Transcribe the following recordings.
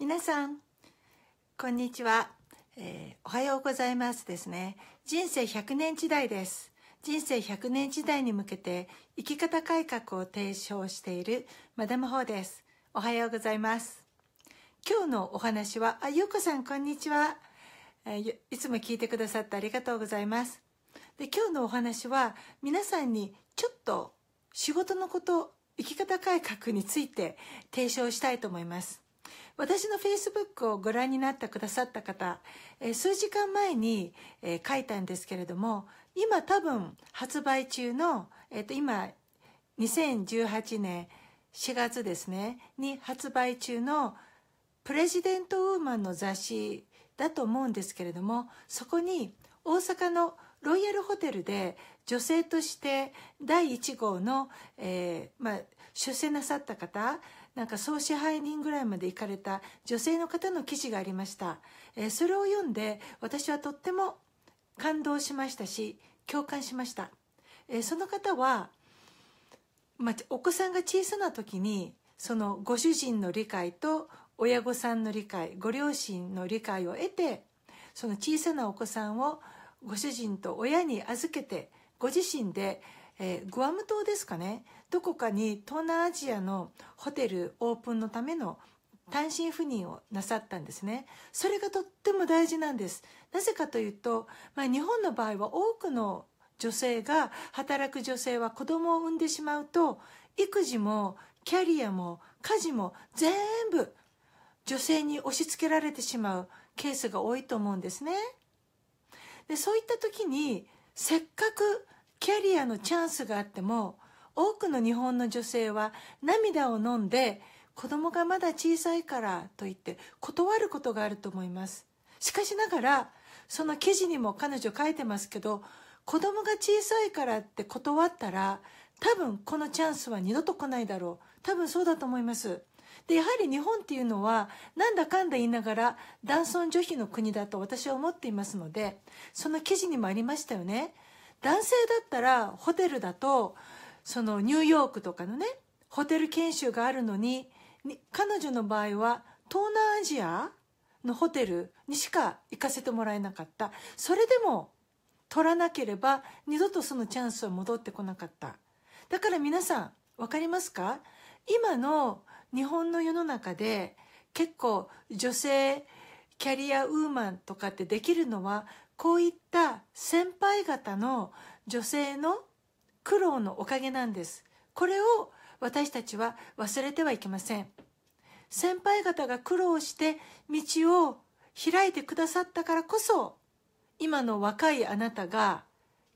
皆さんこんにちは、えー、おはようございますですね人生100年時代です人生100年時代に向けて生き方改革を提唱しているマダムホーですおはようございます今日のお話はあゆうこさんこんにちは、えー、いつも聞いてくださってありがとうございますで今日のお話は皆さんにちょっと仕事のこと生き方改革について提唱したいと思います私のフェイスブックをご覧になってくださった方、えー、数時間前に、えー、書いたんですけれども今多分発売中の、えーと、と今2018年4月ですねに発売中のプレジデントウーマンの雑誌だと思うんですけれどもそこに大阪のロイヤルホテルで女性として第1号の、えーまあ、出世なさった方なんか総支配人ぐらいまで行かれた女性の方の記事がありました、えー、それを読んで私はとっても感動しましたし共感しました、えー、その方は、まあ、お子さんが小さな時にそのご主人の理解と親御さんの理解ご両親の理解を得てその小さなお子さんをご主人と親に預けてご自身で、えー、グアム島ですかねどこかに東南アジアのホテルオープンのための単身赴任をなさったんですねそれがとっても大事なんですなぜかというと、まあ、日本の場合は多くの女性が働く女性は子供を産んでしまうと育児もキャリアも家事も全部女性に押し付けられてしまうケースが多いと思うんですねでそういった時にせっかくキャリアのチャンスがあっても多くの日本の女性は涙を飲んで子供がまだ小さいからと言って断ることがあると思いますしかしながらその記事にも彼女書いてますけど子供が小さいからって断ったら多分このチャンスは二度と来ないだろう多分そうだと思いますでやはり日本っていうのはなんだかんだ言いながら男尊女卑の国だと私は思っていますのでその記事にもありましたよね男性だったらホテルだとそのニューヨークとかのねホテル研修があるのに彼女の場合は東南アジアのホテルにしか行かせてもらえなかったそれでも取らなければ二度とそのチャンスは戻ってこなかっただから皆さん分かりますか今の日本の世の中で結構女性キャリアウーマンとかってできるのはこういった先輩方の女性の苦労のおかげなんですこれを私たちは忘れてはいけません先輩方が苦労して道を開いてくださったからこそ今の若いあなたが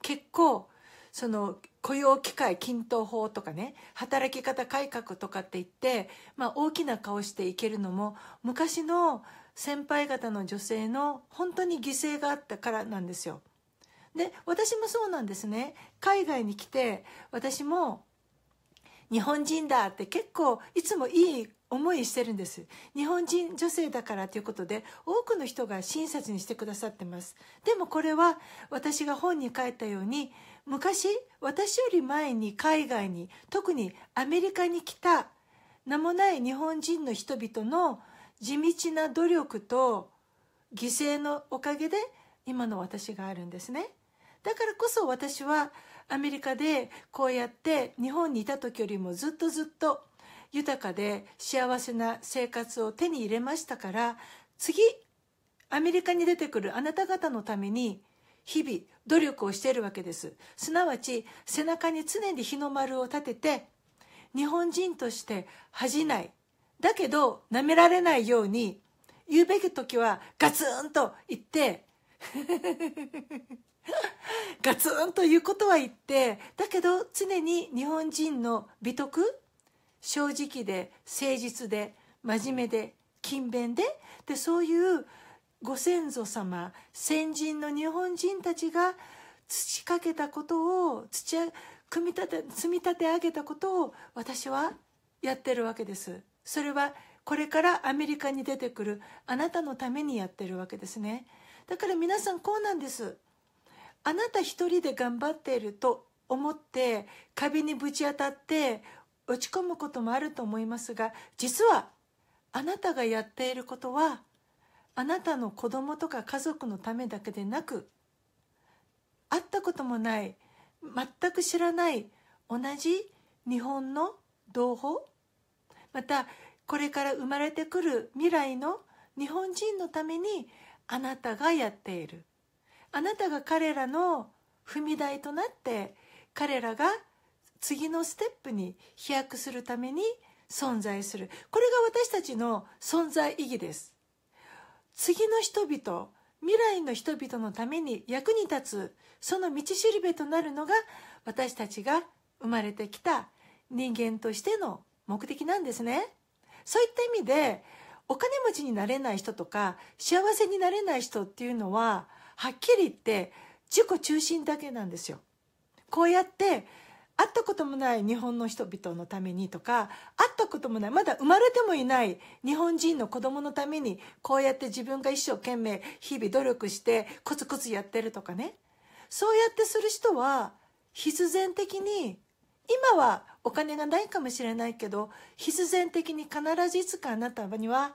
結構その雇用機会均等法とかね働き方改革とかって言って、まあ、大きな顔していけるのも昔の先輩方の女性の本当に犠牲があったからなんですよ。で私もそうなんですね海外に来て私も日本人だって結構いつもいい思いしてるんです日本人女性だからということで多くの人が親切にしてくださってますでもこれは私が本に書いたように昔私より前に海外に特にアメリカに来た名もない日本人の人々の地道な努力と犠牲のおかげで今の私があるんですね。だからこそ私はアメリカでこうやって日本にいた時よりもずっとずっと豊かで幸せな生活を手に入れましたから次アメリカに出てくるあなた方のために日々努力をしているわけですすなわち背中に常に日の丸を立てて日本人として恥じないだけどなめられないように言うべき時はガツンと言って ガツンということは言ってだけど常に日本人の美徳正直で誠実で真面目で勤勉ででそういうご先祖様先人の日本人たちがかけたことを土組み立て積み立て上げたことを私はやってるわけですそれはこれからアメリカに出てくるあなたのためにやってるわけですねだから皆さんこうなんですあなた一人で頑張っていると思って壁にぶち当たって落ち込むこともあると思いますが実はあなたがやっていることはあなたの子供とか家族のためだけでなく会ったこともない全く知らない同じ日本の同胞またこれから生まれてくる未来の日本人のためにあなたがやっている。あなたが彼らの踏み台となって彼らが次のステップに飛躍するために存在するこれが私たちの存在意義です次の人々未来の人々のために役に立つその道しるべとなるのが私たちが生まれてきた人間としての目的なんですねそういった意味でお金持ちになれない人とか幸せになれない人っていうのははっきり言って自己中心だけなんですよ。こうやって会ったこともない日本の人々のためにとか会ったこともないまだ生まれてもいない日本人の子供のためにこうやって自分が一生懸命日々努力してコツコツやってるとかねそうやってする人は必然的に今はお金がないかもしれないけど必然的に必ずいつかあなたには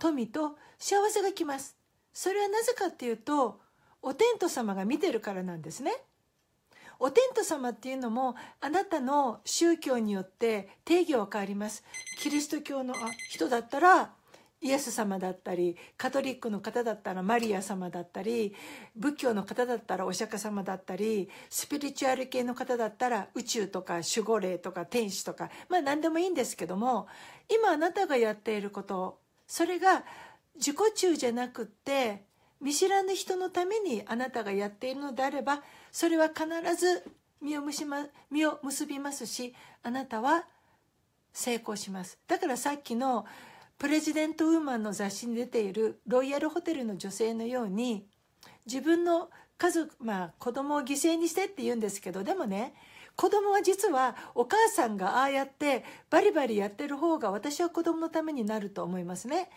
富と幸せが来ますそれはなぜかっていうとお天道様が見てるからなんですね。お天道様っていうのもあなたの宗教によって定義は変わります。キリスト教の人だったらイエス様だったりカトリックの方だったらマリア様だったり仏教の方だったらお釈迦様だったりスピリチュアル系の方だったら宇宙とか守護霊とか天使とかまあ何でもいいんですけども今あなたがやっていることそれが自己中じゃなくって見知らぬ人のためにあなたがやっているのであればそれは必ず実をし、ま、実を結びますしあなたは成功しますだからさっきのプレジデントウーマンの雑誌に出ているロイヤルホテルの女性のように自分の家族まあ子供を犠牲にしてって言うんですけどでもね子供は実はお母さんがああやってバリバリやってる方が私は子供のためになると思いますね。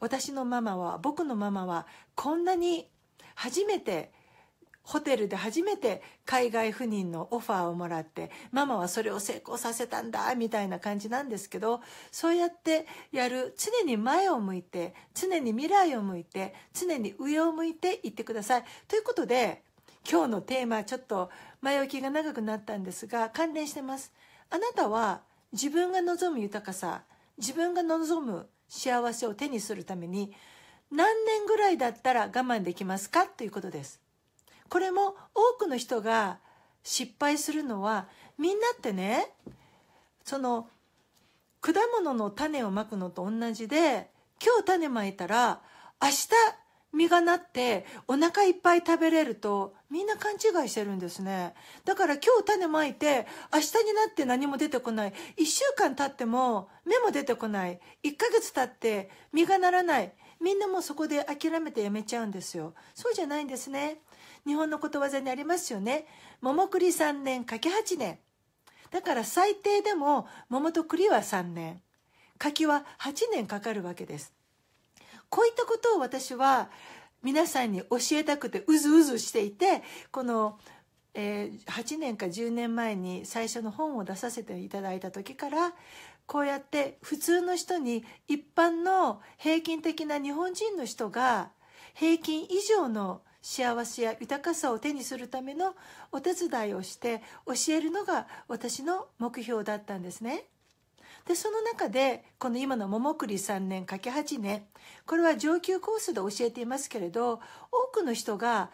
私のママは僕のママはこんなに初めてホテルで初めて海外赴任のオファーをもらってママはそれを成功させたんだみたいな感じなんですけどそうやってやる常に前を向いて常に未来を向いて常に上を向いて言ってください。ということで今日のテーマちょっと前置きが長くなったんですが関連してます。あなたは自分が望む豊かさ自分が望む幸せを手にするために何年ぐらいだったら我慢できますかということですこれも多くの人が失敗するのはみんなってねその果物の種をまくのと同じで今日種まいたら明日実がなってお腹いっぱい食べれるとみんな勘違いしてるんですねだから今日種まいて明日になって何も出てこない1週間経っても芽も出てこない1ヶ月経って実がならないみんなもうそこで諦めてやめちゃうんですよそうじゃないんですね日本のことわざにありますよね桃栗3年柿け8年だから最低でも桃と栗は3年柿は8年かかるわけですこういったことを私は皆さんに教えたくてうずうずしていてこの、えー、8年か10年前に最初の本を出させていただいた時からこうやって普通の人に一般の平均的な日本人の人が平均以上の幸せや豊かさを手にするためのお手伝いをして教えるのが私の目標だったんですね。でその中でこの今の桃栗3年かけ8年これは上級コースで教えていますけれど多くの人が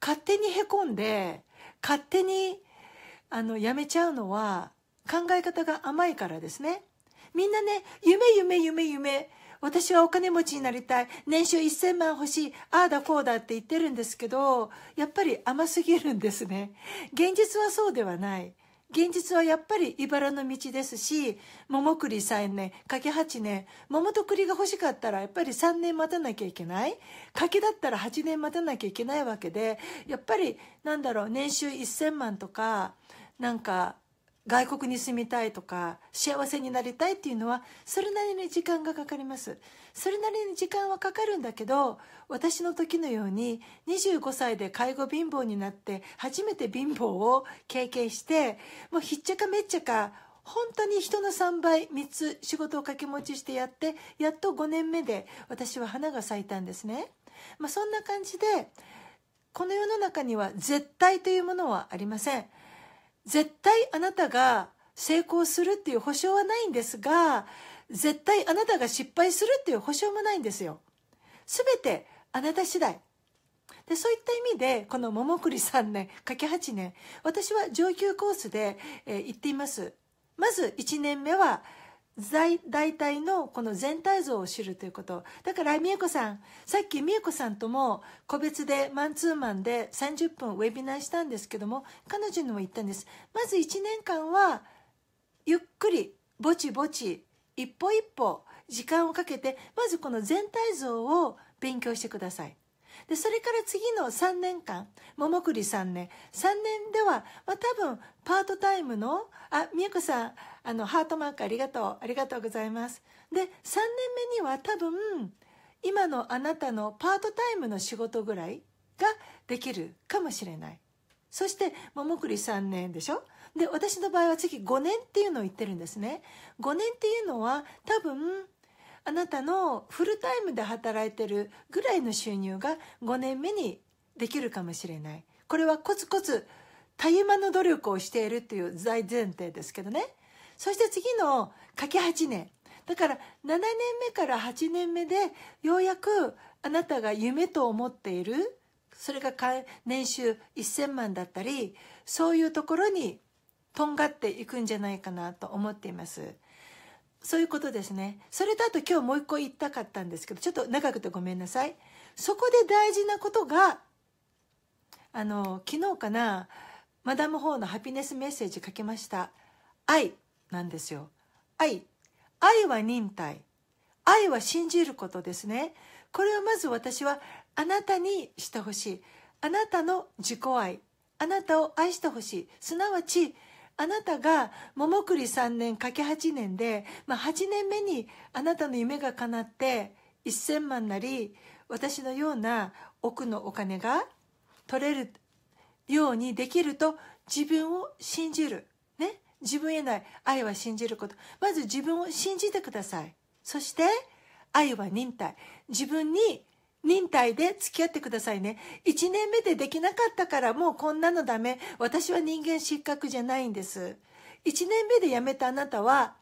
勝手にへこんで勝手にあのやめちゃうのは考え方が甘いからですねみんなね夢夢夢夢私はお金持ちになりたい年収1000万欲しいああだこうだって言ってるんですけどやっぱり甘すぎるんですね現実はそうではない現実はやっぱり茨の道ですし桃栗3年柿8年桃と栗が欲しかったらやっぱり3年待たなきゃいけない柿だったら8年待たなきゃいけないわけでやっぱりなんだろう年収1000万とかなんか外国に住みたいとか幸せになりたいっていうのはそれなりに時間がかかりますそれなりに時間はかかるんだけど私の時のように25歳で介護貧乏になって初めて貧乏を経験してもうひっちゃかめっちゃか本当に人の3倍3つ仕事を掛け持ちしてやってやっと5年目で私は花が咲いたんですね、まあ、そんな感じでこの世の中には絶対というものはありません。絶対あなたが成功するっていう保証はないんですが、絶対あなたが失敗するっていう保証もないんですよ。すべてあなた次第。でそういった意味でこの桃栗3年かけ8年私は上級コースで、えー、行っていますまず1年目は大体のこの全体像を知るということだから美恵子さんさっき美恵子さんとも個別でマンツーマンで30分ウェビナーしたんですけども彼女にも言ったんですまず1年間はゆっくりぼちぼち一歩一歩時間をかけてまずこの全体像を勉強してくださいでそれから次の3年間桃栗3年3年では、まあ、多分パートタイムのあ美恵子さんあのハートマークありがとうありがとうございますで3年目には多分今のあなたのパートタイムの仕事ぐらいができるかもしれないそしてももくり3年でしょで私の場合は次5年っていうのを言ってるんですね5年っていうのは多分あなたのフルタイムで働いてるぐらいの収入が5年目にできるかもしれないこれはコツコツたゆまの努力をしているっていう大前提ですけどねそして次の柿8年だから7年目から8年目でようやくあなたが夢と思っているそれが年収1,000万だったりそういうところにとんがっていくんじゃないかなと思っています。そういうことですね。それとあと今日もう一個言いたかったんですけど、ちょっと長くてごめんなさい。そこで大事なことが、あの、昨日かな、マダム・ホーのハピネスメッセージ書きました。愛。なんですよ。愛。愛は忍耐。愛は信じることですね。これをまず私はあなたにしてほしい。あなたの自己愛。あなたを愛してほしい。すなわち、あなたが桃栗3年かけ8年で、まあ、8年目にあなたの夢が叶って1,000万なり私のような奥のお金が取れるようにできると自分を信じる自分への愛は信じることまず自分を信じてくださいそして愛は忍耐自分に忍耐で付き合ってくださいね。1年目でできなかったからもうこんなのダメ。私は人間失格じゃないんです。1年目で辞めたあなたは、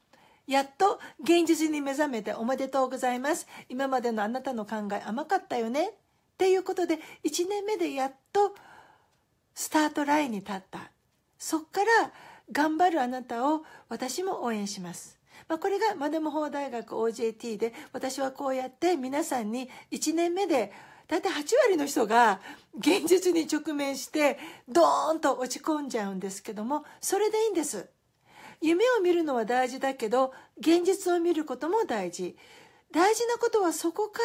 やっと現実に目覚めておめでとうございます。今までのあなたの考え甘かったよね。っていうことで、1年目でやっとスタートラインに立った。そっから頑張るあなたを私も応援します。まあ、これがマダム法大学 OJT で私はこうやって皆さんに1年目で大体8割の人が現実に直面してドーンと落ち込んじゃうんですけどもそれでいいんです。夢を見るのは大事だけど現実を見ることも大事。大事なことはそこから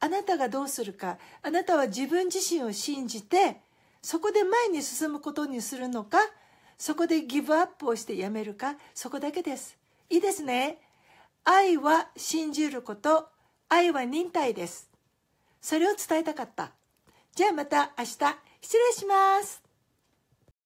あなたがどうするかあなたは自分自身を信じてそこで前に進むことにするのかそこでギブアップをしてやめるかそこだけですいいですね愛は信じること愛は忍耐ですそれを伝えたかったじゃあまた明日失礼します